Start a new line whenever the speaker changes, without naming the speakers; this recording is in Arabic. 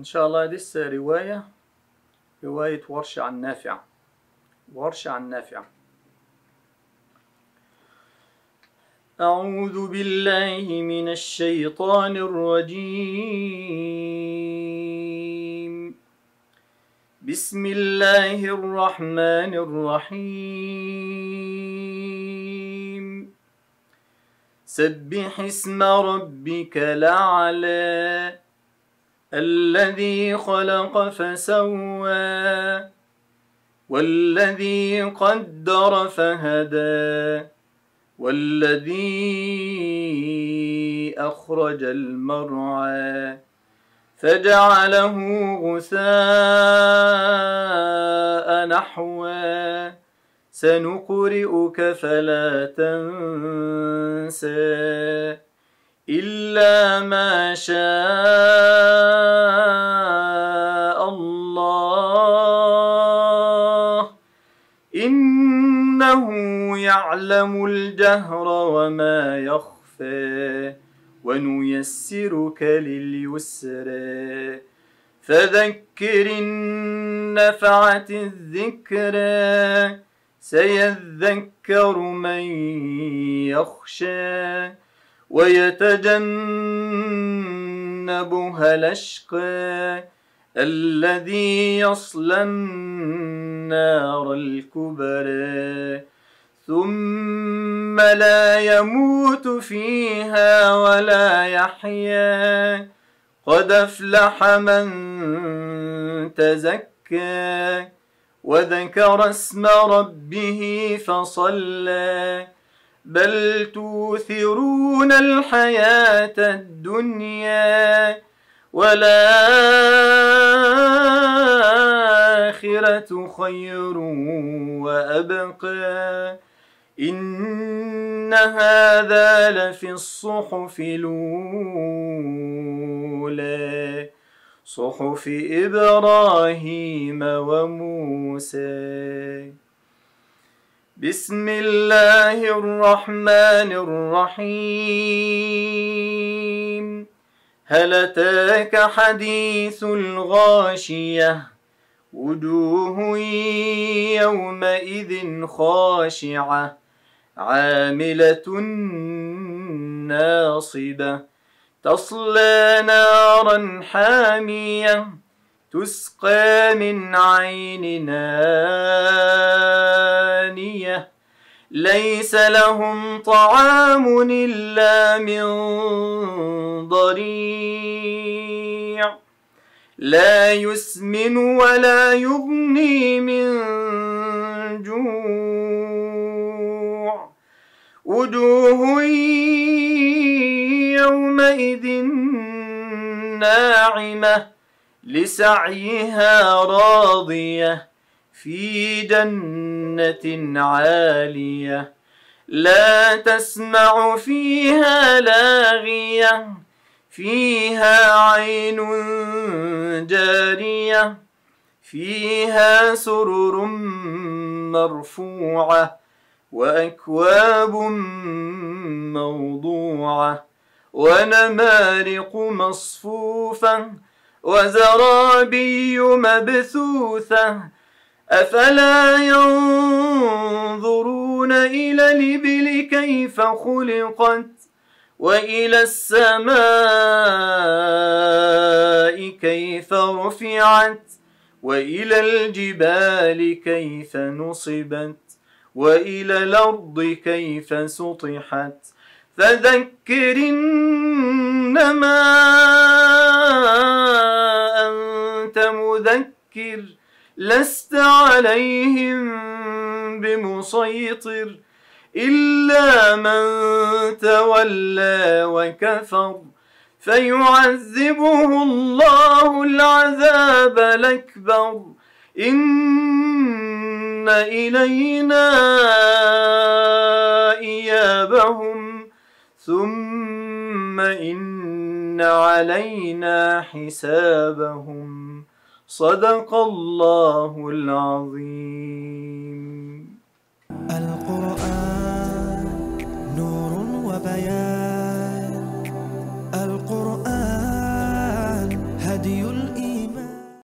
ان شاء الله لسه رواية رواية ورشة عن نافع ورشة عن نافع أعوذ بالله من الشيطان الرجيم بسم الله الرحمن الرحيم سبح اسم ربك الأعلى الذي خلق فسوى والذي قدر فهدى والذي أخرج المرعى فجعله غثاء نحوا سنقرئك فلا تنسى إلا ما شاء إنه يعلم الجهر وما يخفى ونيسرك لليسر فذكر إن نفعت الذكرى سيذكر من يخشى ويتجنبها الأشقى الذي يصلى النار الكبرى ثم لا يموت فيها ولا يحيا قد افلح من تزكى وذكر اسم ربه فصلى بل توثرون الحياه الدنيا ولا خير وأبقى إن هذا لفي الصحف الأولى صحف إبراهيم وموسى بسم الله الرحمن الرحيم هل أتاك حديث الغاشية وجوه يومئذ خاشعة عاملة ناصبة تصلى نارا حامية تسقى من عين نانية ليس لهم طعام إلا من ضريب لا يسمن ولا يغني من جوع وجوه يومئذ ناعمة لسعيها راضية في جنة عالية لا تسمع فيها لاغيه فيها عين جارية فيها سرر مرفوعة وأكواب موضوعة ونمارق مصفوفة وزرابي مبثوثة أفلا ينظرون إلى الإبل كيف خلقت وإلى السماء كيف رفعت وإلى الجبال كيف نصبت وإلى الأرض كيف سطحت فذكر إنما أنت مذكر لست عليهم بمسيطر إلا من تولى وكفر فيعذبه الله العذاب الأكبر إن إلينا إيابهم ثم إن علينا حسابهم صدق الله العظيم